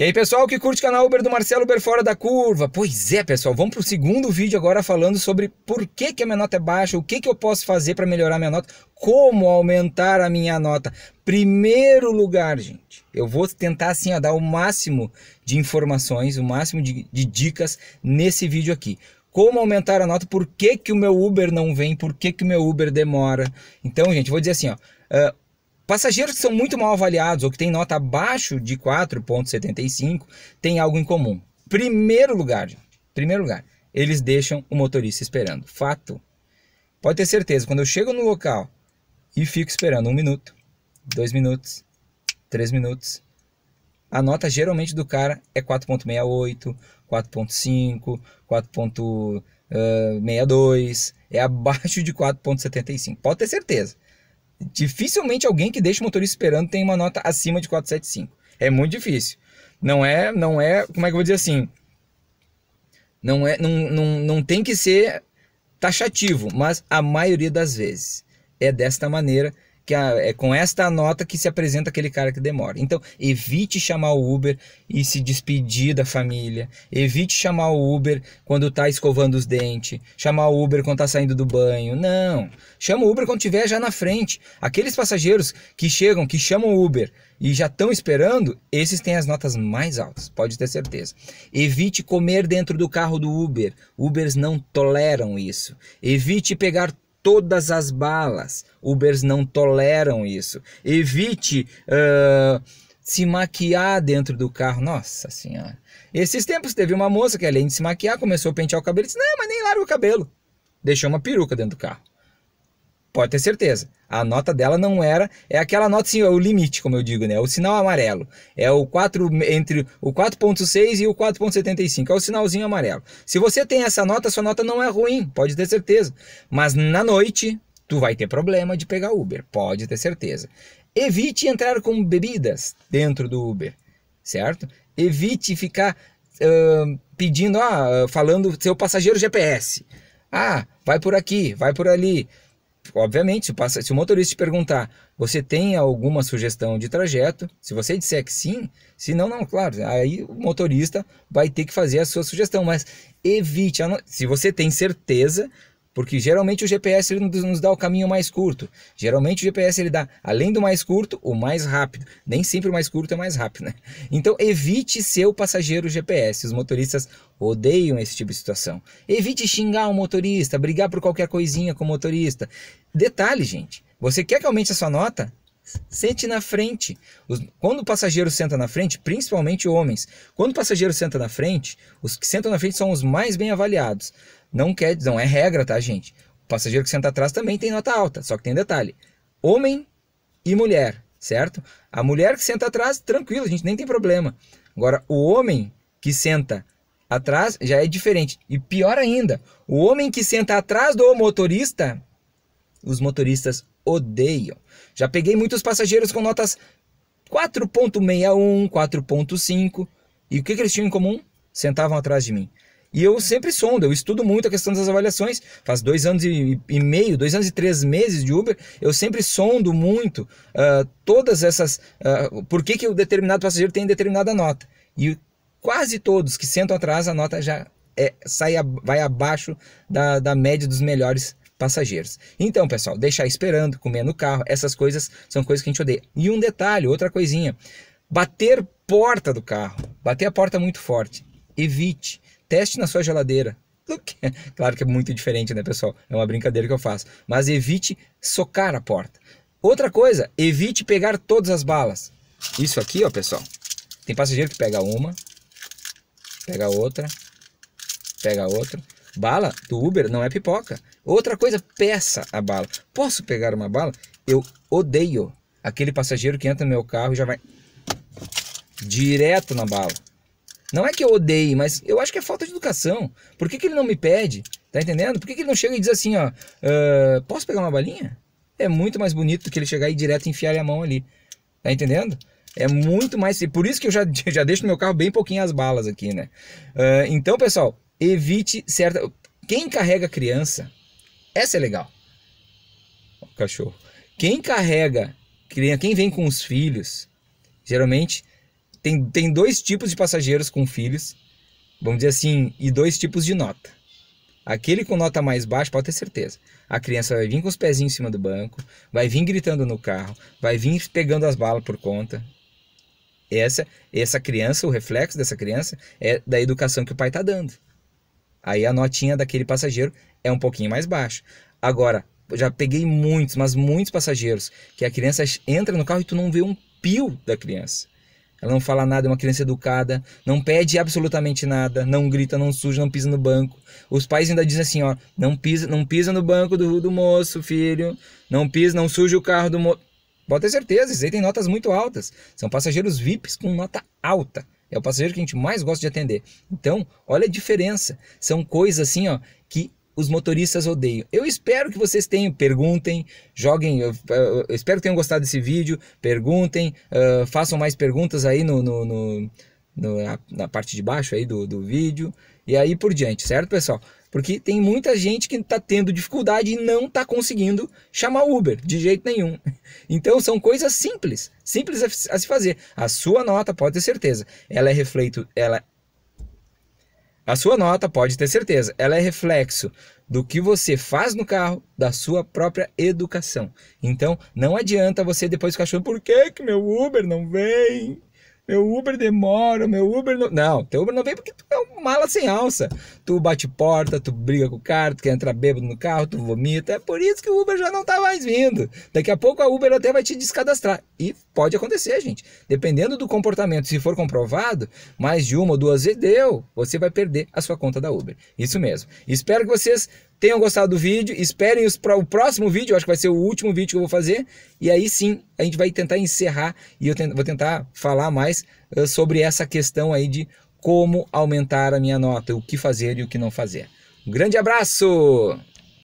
E aí, pessoal que curte o canal Uber do Marcelo Uber Fora da Curva. Pois é, pessoal, vamos para o segundo vídeo agora falando sobre por que, que a minha nota é baixa, o que, que eu posso fazer para melhorar a minha nota, como aumentar a minha nota. Primeiro lugar, gente, eu vou tentar assim, ó, dar o máximo de informações, o máximo de, de dicas nesse vídeo aqui como aumentar a nota, por que, que o meu Uber não vem, por que, que o meu Uber demora. Então, gente, vou dizer assim, ó, uh, Passageiros que são muito mal avaliados ou que têm nota abaixo de 4,75 têm algo em comum. Primeiro lugar, primeiro lugar, eles deixam o motorista esperando. Fato. Pode ter certeza, quando eu chego no local e fico esperando um minuto, dois minutos, três minutos, a nota geralmente do cara é 4.68, 4.5, 4.62, é abaixo de 4.75. Pode ter certeza dificilmente alguém que deixa o motorista esperando tem uma nota acima de 475. É muito difícil. Não é, não é, como é que eu vou dizer assim? Não é, não, não, não tem que ser taxativo, mas a maioria das vezes é desta maneira que a, é com esta nota que se apresenta aquele cara que demora. Então, evite chamar o Uber e se despedir da família. Evite chamar o Uber quando tá escovando os dentes. Chamar o Uber quando tá saindo do banho. Não. Chama o Uber quando tiver já na frente. Aqueles passageiros que chegam, que chamam o Uber e já estão esperando, esses têm as notas mais altas, pode ter certeza. Evite comer dentro do carro do Uber. Ubers não toleram isso. Evite pegar todas as balas. Ubers não toleram isso. Evite uh, se maquiar dentro do carro. Nossa Senhora. Esses tempos teve uma moça que, além de se maquiar, começou a pentear o cabelo e disse: Não, mas nem larga o cabelo. Deixou uma peruca dentro do carro. Pode ter certeza. A nota dela não era. É aquela nota, sim, é o limite, como eu digo, né? É o sinal amarelo. É o 4 entre o 4,6 e o 4,75. É o sinalzinho amarelo. Se você tem essa nota, sua nota não é ruim, pode ter certeza. Mas na noite, tu vai ter problema de pegar Uber, pode ter certeza. Evite entrar com bebidas dentro do Uber, certo? Evite ficar uh, pedindo, ah, falando seu passageiro GPS. Ah, vai por aqui, vai por ali obviamente, se, passa, se o motorista te perguntar, você tem alguma sugestão de trajeto? Se você disser que sim, se não, não, claro, aí o motorista vai ter que fazer a sua sugestão, mas evite, se você tem certeza porque geralmente o GPS ele nos dá o caminho mais curto. Geralmente o GPS ele dá, além do mais curto, o mais rápido. Nem sempre o mais curto é mais rápido, né? Então evite ser o passageiro GPS. Os motoristas odeiam esse tipo de situação. Evite xingar o um motorista, brigar por qualquer coisinha com o motorista. Detalhe, gente. Você quer que aumente a sua nota? Sente na frente. Quando o passageiro senta na frente, principalmente homens, quando o passageiro senta na frente, os que sentam na frente são os mais bem avaliados. Não quer, não é regra, tá, gente? O passageiro que senta atrás também tem nota alta, só que tem detalhe. Homem e mulher, certo? A mulher que senta atrás, tranquilo, a gente nem tem problema. Agora, o homem que senta atrás já é diferente. E pior ainda, o homem que senta atrás do motorista, os motoristas odeiam. Já peguei muitos passageiros com notas 4.61, 4.5. E o que, que eles tinham em comum? Sentavam atrás de mim. E eu sempre sondo, eu estudo muito a questão das avaliações. Faz dois anos e, e meio, dois anos e três meses de Uber, eu sempre sondo muito uh, todas essas. Uh, por que, que o determinado passageiro tem determinada nota? E quase todos que sentam atrás, a nota já é, sai, vai abaixo da, da média dos melhores passageiros. Então, pessoal, deixar esperando, comer no carro, essas coisas são coisas que a gente odeia. E um detalhe, outra coisinha: bater porta do carro, bater a porta muito forte, evite. Teste na sua geladeira. É? Claro que é muito diferente, né, pessoal? É uma brincadeira que eu faço. Mas evite socar a porta. Outra coisa, evite pegar todas as balas. Isso aqui, ó, pessoal. Tem passageiro que pega uma, pega outra, pega outra. Bala do Uber não é pipoca. Outra coisa, peça a bala. Posso pegar uma bala? Eu odeio aquele passageiro que entra no meu carro e já vai direto na bala. Não é que eu odeie, mas eu acho que é falta de educação. Por que, que ele não me pede? Tá entendendo? Por que, que ele não chega e diz assim, ó, uh, posso pegar uma balinha? É muito mais bonito do que ele chegar e direto enfiar a mão ali. Tá entendendo? É muito mais. por isso que eu já, já deixo no meu carro bem pouquinho as balas aqui, né? Uh, então, pessoal, evite certa. Quem carrega criança, essa é legal. O cachorro. Quem carrega, criança? quem vem com os filhos, geralmente tem, tem dois tipos de passageiros com filhos, vamos dizer assim, e dois tipos de nota. Aquele com nota mais baixa, pode ter certeza. A criança vai vir com os pezinhos em cima do banco, vai vir gritando no carro, vai vir pegando as balas por conta. Essa, essa criança, o reflexo dessa criança é da educação que o pai está dando. Aí a notinha daquele passageiro é um pouquinho mais baixa. Agora, já peguei muitos, mas muitos passageiros que a criança entra no carro e tu não vê um pio da criança. Ela não fala nada, é uma criança educada, não pede absolutamente nada, não grita, não suja, não pisa no banco. Os pais ainda dizem assim, ó, não pisa, não pisa no banco do, do moço, filho, não pisa, não suja o carro do moço. Pode ter certeza, eles têm notas muito altas. São passageiros VIPs com nota alta. É o passageiro que a gente mais gosta de atender. Então, olha a diferença. São coisas assim, ó, que os motoristas odeiam. Eu espero que vocês tenham, perguntem, joguem, eu, eu espero que tenham gostado desse vídeo, perguntem, uh, façam mais perguntas aí no, no, no, no na, na, parte de baixo aí do, do vídeo e aí por diante, certo pessoal? Porque tem muita gente que está tendo dificuldade e não está conseguindo chamar Uber de jeito nenhum. Então são coisas simples, simples a, a se fazer. A sua nota, pode ter certeza, ela é, refleito, ela a sua nota, pode ter certeza, ela é reflexo do que você faz no carro, da sua própria educação. Então, não adianta você depois ficar achando por que, que meu Uber não vem? meu Uber demora, meu Uber não. Não, teu Uber não vem porque tu é um mala sem alça. Tu bate porta, tu briga com o carro, tu quer entrar bêbado no carro, tu vomita. É por isso que o Uber já não tá mais vindo. Daqui a pouco a Uber até vai te descadastrar. E pode acontecer, gente. Dependendo do comportamento, se for comprovado, mais de uma ou duas vezes deu, você vai perder a sua conta da Uber. Isso mesmo. Espero que vocês tenham gostado do vídeo, esperem os, o próximo vídeo, acho que vai ser o último vídeo que eu vou fazer, e aí sim a gente vai tentar encerrar e eu vou tentar falar mais uh, sobre essa questão aí de como aumentar a minha nota, o que fazer e o que não fazer. Um grande abraço!